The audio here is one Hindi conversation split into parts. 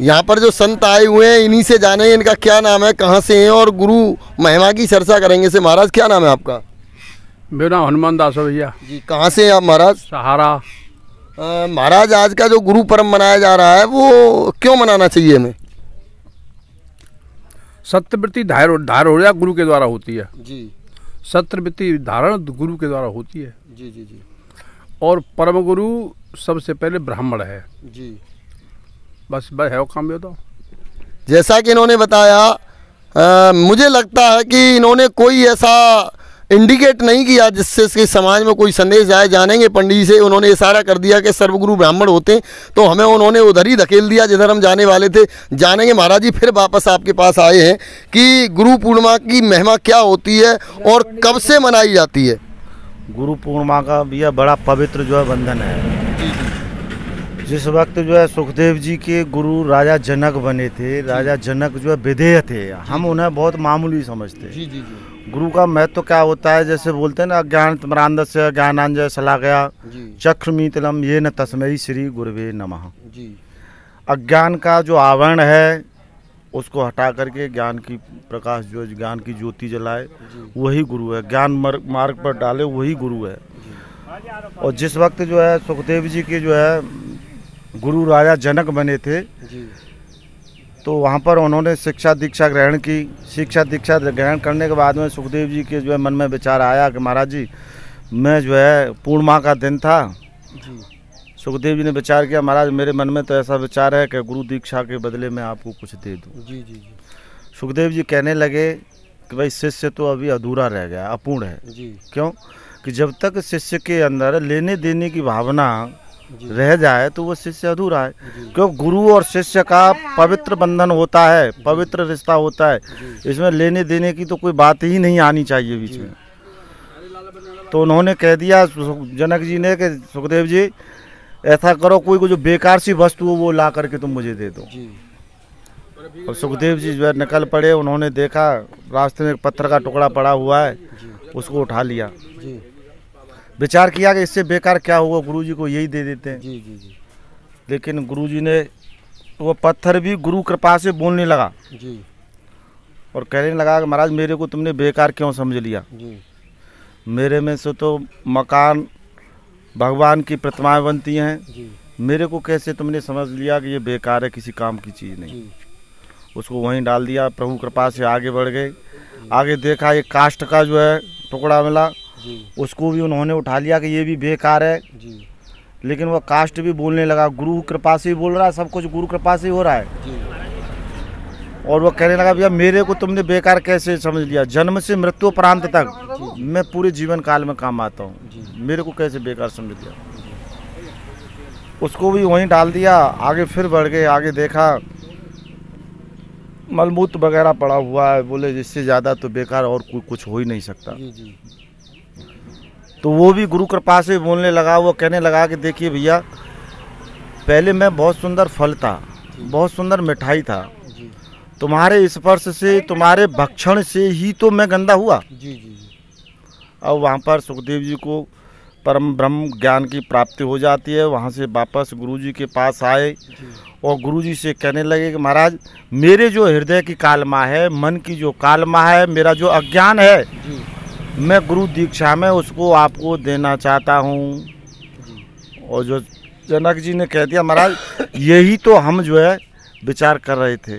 यहाँ पर जो संत आए हुए हैं इन्हीं से जाने इनका क्या नाम है कहाँ से हैं और गुरु महिमा की चर्चा करेंगे से महाराज क्या नाम है आपका मेरा नाम हनुमान दास भैया जी कहाँ से हैं आप महाराज सहारा महाराज आज का जो गुरु पर्व मनाया जा रहा है वो क्यों मनाना चाहिए हमें सत्यवृत्ति धार धार हो गुरु के द्वारा होती है जी सत्यवृत्ति धारण गुरु के द्वारा होती है जी जी जी और परम गुरु सबसे पहले ब्राह्मण है जी बस बस है वो काम तो जैसा कि इन्होंने बताया आ, मुझे लगता है कि इन्होंने कोई ऐसा इंडिकेट नहीं किया जिससे इसके समाज में कोई संदेश आए जानेंगे पंडित जी से उन्होंने इशारा कर दिया कि सर्वगुरु ब्राह्मण होते हैं तो हमें उन्होंने उधर ही धकेल दिया जिधर हम जाने वाले थे जानेंगे महाराज जी फिर वापस आपके पास आए हैं कि गुरु पूर्णिमा की महिमा क्या होती है और कब से मनाई जाती है गुरु पूर्णिमा का यह बड़ा पवित्र जो है बंधन है जिस वक्त जो है सुखदेव जी के गुरु राजा जनक बने थे राजा जनक जो है विधेय थे हम उन्हें बहुत मामूली समझते जी जी जी गुरु का महत्व तो क्या होता है जैसे बोलते हैं ना ज्ञान तमरांद से ज्ञानांजय सला गया चक्र मीतलम ये न तस्मयी श्री गुरुवे नमः जी अज्ञान का जो आवरण है उसको हटा करके ज्ञान की प्रकाश जो ज्ञान की ज्योति जलाए वही गुरु है ज्ञान मार्ग पर डाले वही गुरु है और जिस वक्त जो है सुखदेव जी के जो है गुरु राजा जनक बने थे जी। तो वहाँ पर उन्होंने शिक्षा दीक्षा ग्रहण की शिक्षा दीक्षा ग्रहण करने के बाद में सुखदेव जी के जो है मन में विचार आया कि महाराज जी मैं जो है पूर्णिमा का दिन था सुखदेव जी ने विचार किया महाराज मेरे मन में तो ऐसा विचार है कि गुरु दीक्षा के बदले में आपको कुछ दे दूँ जी जी जी सुखदेव जी कहने लगे कि भाई शिष्य तो अभी अधूरा रह गया अपूर्ण है जी क्यों कि जब तक शिष्य के अंदर लेने देने की भावना रह जाए तो वो शिष्य अधूरा है क्यों गुरु और शिष्य का पवित्र बंधन होता है पवित्र रिश्ता होता है इसमें लेने देने की तो कोई बात ही नहीं आनी चाहिए बीच में तो उन्होंने कह दिया जनक जी ने कि सुखदेव जी ऐसा करो कोई को जो बेकार सी वस्तु हो वो ला करके तुम मुझे दे दो और सुखदेव जी जो है निकल पड़े उन्होंने देखा रास्ते में एक पत्थर का टुकड़ा पड़ा हुआ है उसको उठा लिया विचार किया कि इससे बेकार क्या हुआ गुरुजी को यही दे देते हैं जी जी जी लेकिन गुरुजी ने वो पत्थर भी गुरु कृपा से बोलने लगा जी और कहने लगा कि महाराज मेरे को तुमने बेकार क्यों समझ लिया जी मेरे में से तो मकान भगवान की प्रतिमाएं बनती हैं जी मेरे को कैसे तुमने समझ लिया कि ये बेकार है किसी काम की चीज़ नहीं उसको वहीं डाल दिया प्रभु कृपा से आगे बढ़ गए आगे देखा ये कास्ट का जो है टुकड़ा मिला उसको भी उन्होंने उठा लिया कि ये भी बेकार है लेकिन वो कास्ट भी बोलने लगा गुरु कृपा से ही बोल रहा है सब कुछ गुरु कृपा से ही हो रहा है और वो कहने लगा भैया मेरे को तुमने बेकार कैसे समझ लिया जन्म से मृत्यु प्रांत तक मैं पूरे जीवन काल में काम आता हूँ मेरे को कैसे बेकार समझ लिया उसको भी वहीं डाल दिया आगे फिर बढ़ गए आगे देखा मलबूत वगैरह पड़ा हुआ है बोले इससे ज़्यादा तो बेकार और कोई कुछ हो ही नहीं सकता जी जी तो वो भी गुरु कृपा से बोलने लगा वो कहने लगा कि देखिए भैया पहले मैं बहुत सुंदर फल था बहुत सुंदर मिठाई था तुम्हारे स्पर्श से तुम्हारे भक्षण से ही तो मैं गंदा हुआ जी जी अब वहाँ पर सुखदेव जी को परम ब्रह्म ज्ञान की प्राप्ति हो जाती है वहाँ से वापस गुरुजी के पास आए और गुरुजी से कहने लगे कि महाराज मेरे जो हृदय की कालमा है मन की जो कालमा है मेरा जो अज्ञान है मैं गुरु दीक्षा में उसको आपको देना चाहता हूँ और जो जनक जी ने कह दिया महाराज यही तो हम जो है विचार कर रहे थे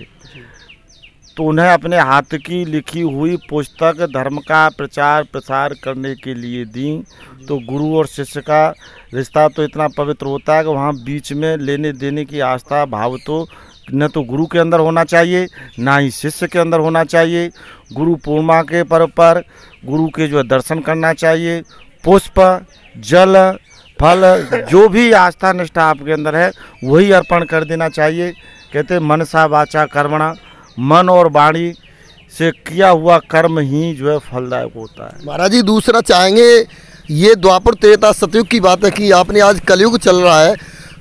तो उन्हें अपने हाथ की लिखी हुई पुस्तक धर्म का प्रचार प्रसार करने के लिए दी तो गुरु और शिष्य का रिश्ता तो इतना पवित्र होता है कि वहाँ बीच में लेने देने की आस्था भाव तो न तो गुरु के अंदर होना चाहिए ना ही शिष्य के अंदर होना चाहिए गुरु पूर्णिमा के पर्व पर गुरु के जो दर्शन करना चाहिए पुष्प जल फल जो भी आस्था निष्ठा आपके अंदर है वही अर्पण कर देना चाहिए कहते मनसा वाचा कर्मणा मन और वाणी से किया हुआ कर्म ही जो है फलदायक होता है महाराज जी दूसरा चाहेंगे ये द्वापर त्रेता सतयुग की बात है कि आपने आज कलयुग चल रहा है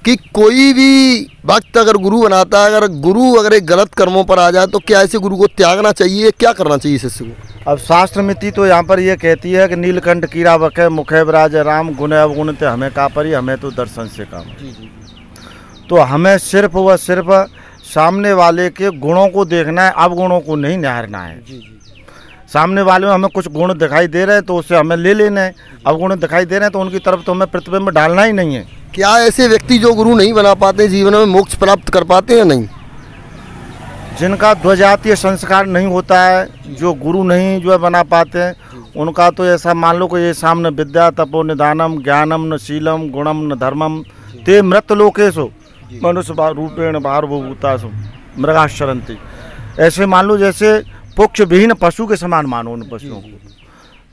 कि कोई भी वक्त अगर गुरु बनाता है अगर गुरु अगर एक गलत कर्मों पर आ जाए तो क्या ऐसे गुरु को त्यागना चाहिए क्या करना चाहिए शिष्य को अब शास्त्र मिति तो यहाँ पर यह कहती है कि नीलकंठ कीड़ा बके मुखे बराज राम गुण अवगुण थे हमें का पर ही हमें तो दर्शन से काम जी, जी, तो हमें सिर्फ व सिर्फ सामने वाले के गुणों को देखना है अवगुणों को नहीं निहारना है जी, जी। सामने वाले में हमें कुछ गुण दिखाई दे रहे हैं तो उसे हमें ले लेना है अवगुण दिखाई दे रहे हैं तो उनकी तरफ तो हमें प्रतिबिंब डालना ही नहीं है क्या ऐसे व्यक्ति जो गुरु नहीं बना पाते जीवन में मोक्ष प्राप्त कर पाते या नहीं जिनका ध्वजातीय संस्कार नहीं होता है जो गुरु नहीं जो है बना पाते हैं उनका तो ऐसा मान लो कि ये सामने विद्या तपो निदानम ज्ञानम न शीलम गुणम न धर्मम ते मृत हो मनुष्य रूपेण बाहर सो मृगाशरंती ऐसे मान लो जैसे पुक्ष विहीन पशु के समान मानो उन पशुओं को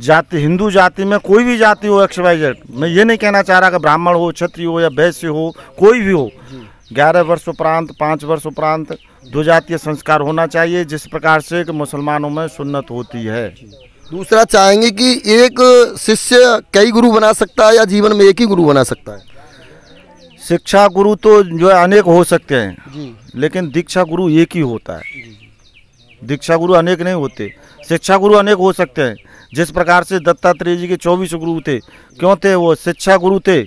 जाति हिंदू जाति में कोई भी जाति हो एक्स वाई जेड मैं ये नहीं कहना चाह रहा कि ब्राह्मण हो क्षत्रिय हो या वैश्य हो कोई भी हो ग्यारह वर्ष उपरांत पाँच वर्ष उपरांत दो जातीय संस्कार होना चाहिए जिस प्रकार से कि मुसलमानों में सुन्नत होती है दूसरा चाहेंगे कि एक शिष्य कई गुरु बना सकता है या जीवन में एक ही गुरु बना सकता है शिक्षा गुरु तो जो है अनेक हो सकते हैं लेकिन दीक्षा गुरु एक ही होता है दीक्षा गुरु अनेक नहीं होते शिक्षा गुरु अनेक हो सकते हैं जिस प्रकार से दत्तात्रेय जी के चौबीस गुरु थे क्यों थे वो शिक्षा गुरु थे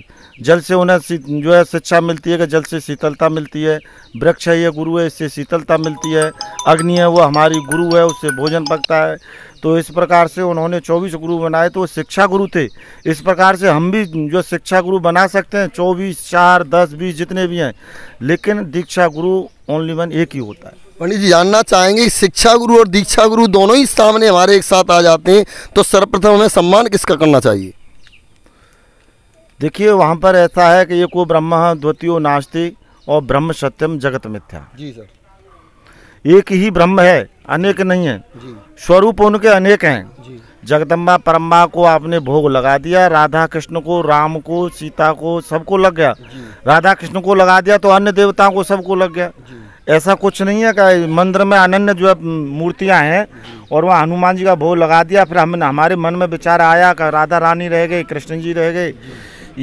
जल से उन्हें जो है शिक्षा मिलती है कि जल से शीतलता मिलती है वृक्ष है ये गुरु है इससे शीतलता मिलती है अग्नि है वो हमारी गुरु है उससे भोजन पकता है तो इस प्रकार से उन्होंने चौबीस गुरु बनाए तो वो शिक्षा गुरु थे इस प्रकार से हम भी जो शिक्षा गुरु बना सकते हैं चौबीस चार दस बीस जितने भी हैं लेकिन दीक्षा गुरु ओनली वन एक ही होता है पंडित जी जानना चाहेंगे शिक्षा गुरु और दीक्षा गुरु दोनों ही सामने हमारे एक साथ आ जाते हैं तो सर्वप्रथम हमें सम्मान किसका करना चाहिए देखिए वहाँ पर ऐसा है कि ये को ब्रह्म द्वितीय नास्ति और ब्रह्म सत्यम जगत मिथ्या जी सर एक ही ब्रह्म है अनेक नहीं है स्वरूप उनके अनेक हैं जगदम्बा परम्बा को आपने भोग लगा दिया राधा कृष्ण को राम को सीता को सबको लग गया राधा कृष्ण को लगा दिया तो अन्य देवताओं को सबको लग गया ऐसा कुछ नहीं है कि मंदिर में अनन्य जो है मूर्तियाँ हैं और वहाँ हनुमान जी का भोग लगा दिया फिर हमने हमारे मन में विचार आया कि राधा रानी रह गई कृष्ण जी रह गए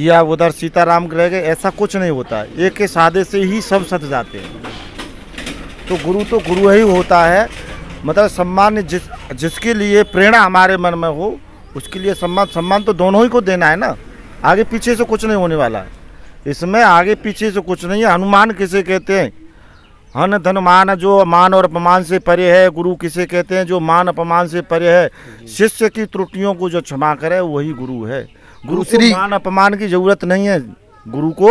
या उधर सीताराम रह गए ऐसा कुछ नहीं होता एक के सादे से ही सब सत जाते हैं तो गुरु तो गुरु ही होता है मतलब सम्मान जिस जिसके लिए प्रेरणा हमारे मन में हो उसके लिए सम्मान सम्मान तो दोनों ही को देना है ना आगे पीछे से कुछ नहीं होने वाला इसमें आगे पीछे से कुछ नहीं है हनुमान किसे कहते हैं हन धन मान जो मान और अपमान से परे है गुरु किसे कहते हैं जो मान अपमान से परे है शिष्य की त्रुटियों को जो क्षमा करे वही गुरु है गुरु को मान अपमान की जरूरत नहीं है गुरु को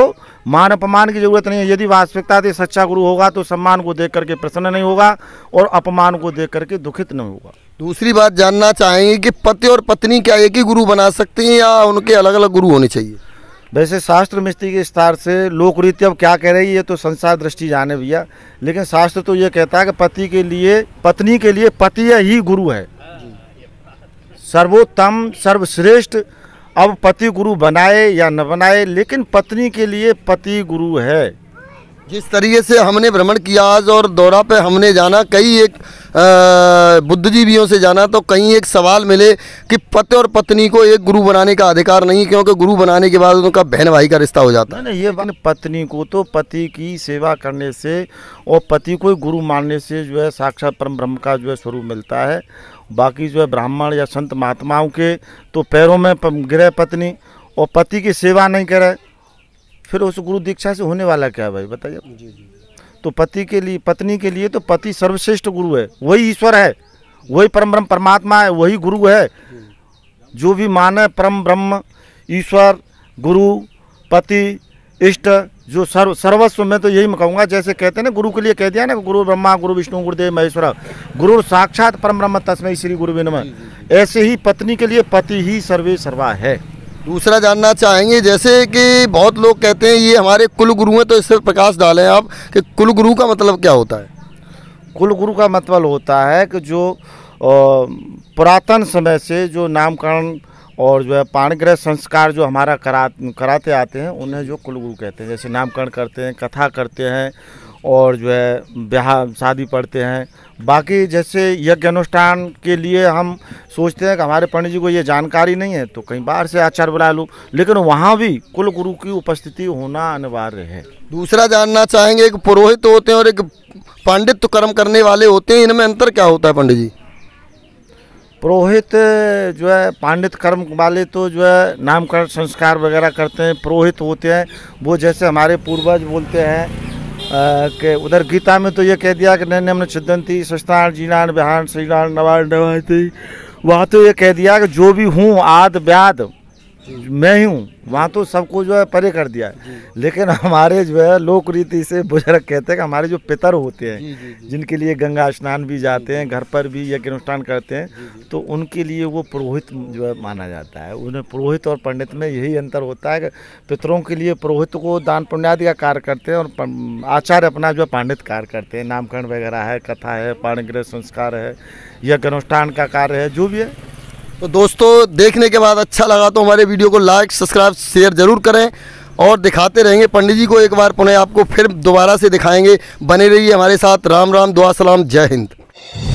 मान अपमान की जरूरत नहीं है यदि वास्तविकता से सच्चा गुरु होगा तो सम्मान को देख करके प्रसन्न नहीं होगा और अपमान को देख करके दुखित नहीं होगा दूसरी बात जानना चाहेंगे कि पति और पत्नी क्या एक ही गुरु बना सकते हैं या उनके अलग अलग गुरु होने चाहिए वैसे शास्त्र मिस्त्री के विस्तार से लोक रीति अब क्या कह रही है ये तो संसार दृष्टि जाने भैया लेकिन शास्त्र तो ये कहता है कि पति के लिए पत्नी के लिए पति ही गुरु है सर्वोत्तम सर्वश्रेष्ठ अब पति गुरु बनाए या न बनाए लेकिन पत्नी के लिए पति गुरु है जिस तरीके से हमने भ्रमण किया आज और दौरा पे हमने जाना कई एक बुद्धिजीवियों से जाना तो कई एक सवाल मिले कि पति और पत्नी को एक गुरु बनाने का अधिकार नहीं क्योंकि गुरु बनाने के बाद उनका बहन भाई का रिश्ता हो जाता है ना ये बात पत्नी को तो पति की सेवा करने से और पति को गुरु मानने से जो है साक्षात परम ब्रह्म का जो है स्वरूप मिलता है बाकी जो है ब्राह्मण या संत महात्माओं के तो पैरों में गिरे पत्नी और पति की सेवा नहीं करे फिर उस गुरु दीक्षा से होने वाला क्या है भाई बताइए तो पति के लिए पत्नी के लिए तो पति सर्वश्रेष्ठ गुरु है वही ईश्वर है वही परम ब्रह्म परमात्मा है वही गुरु है जो भी माने परम ब्रह्म ईश्वर गुरु पति इष्ट जो सर्व सर्वस्व में तो यही मैं कहूँगा जैसे कहते हैं ना गुरु के लिए कह दिया ना गुरु ब्रह्मा गुरु विष्णु गुरुदेव महेश्वर गुरु साक्षात परम ब्रह्म तस्मय श्री गुरु विनम ऐसे ही पत्नी के लिए पति ही सर्वे सर्वा है दूसरा जानना चाहेंगे जैसे कि बहुत लोग कहते हैं ये हमारे कुल गुरु हैं तो इस पर प्रकाश डालें आप कि कुल गुरु का मतलब क्या होता है कुल गुरु का मतलब होता है कि जो पुरातन समय से जो नामकरण और जो है पाणग्रह संस्कार जो हमारा करा कराते आते हैं उन्हें जो कुलगुरु कहते हैं जैसे नामकरण करते हैं कथा करते हैं और जो है ब्याह शादी पढ़ते हैं बाकी जैसे यज्ञ अनुष्ठान के लिए हम सोचते हैं कि हमारे पंडित जी को ये जानकारी नहीं है तो कहीं बाहर से आचार्य बुला लूँ लेकिन वहाँ भी कुल गुरु की उपस्थिति होना अनिवार्य है दूसरा जानना चाहेंगे एक पुरोहित होते हैं और एक पंडित तो कर्म करने वाले होते हैं इनमें अंतर क्या होता है पंडित जी पुरोहित जो है पांडित कर्म वाले तो जो है नामकरण संस्कार वगैरह करते हैं पुरोहित होते हैं वो जैसे हमारे पूर्वज बोलते हैं के उधर गीता में तो ये कह दिया कि नैन हमने छिदंती सस्तान जीनान बिहान श्रीनान नवान नवाती वहाँ तो ये कह दिया कि जो भी हूँ आद व्याद मैं ही हूँ वहाँ तो सबको जो है परे कर दिया है लेकिन हमारे जो है लोक रीति से बुजुर्ग कहते हैं कि हमारे जो पितर होते हैं जिनके लिए गंगा स्नान भी जाते हैं घर पर भी यज्ञ अनुष्ठान करते हैं तो उनके लिए वो पुरोहित जो है माना जाता है उन्हें पुरोहित और पंडित में यही अंतर होता है कि पितरों के लिए पुरोहित को दान पुण्यादि का कार्य करते हैं और आचार्य अपना जो है पंडित कार्य करते हैं नामकरण वगैरह है कथा है पाणग्रह संस्कार है यज्ञ अनुष्ठान का कार्य है जो भी है तो दोस्तों देखने के बाद अच्छा लगा तो हमारे वीडियो को लाइक सब्सक्राइब शेयर ज़रूर करें और दिखाते रहेंगे पंडित जी को एक बार पुनः आपको फिर दोबारा से दिखाएंगे बने रहिए हमारे साथ राम राम दुआ सलाम जय हिंद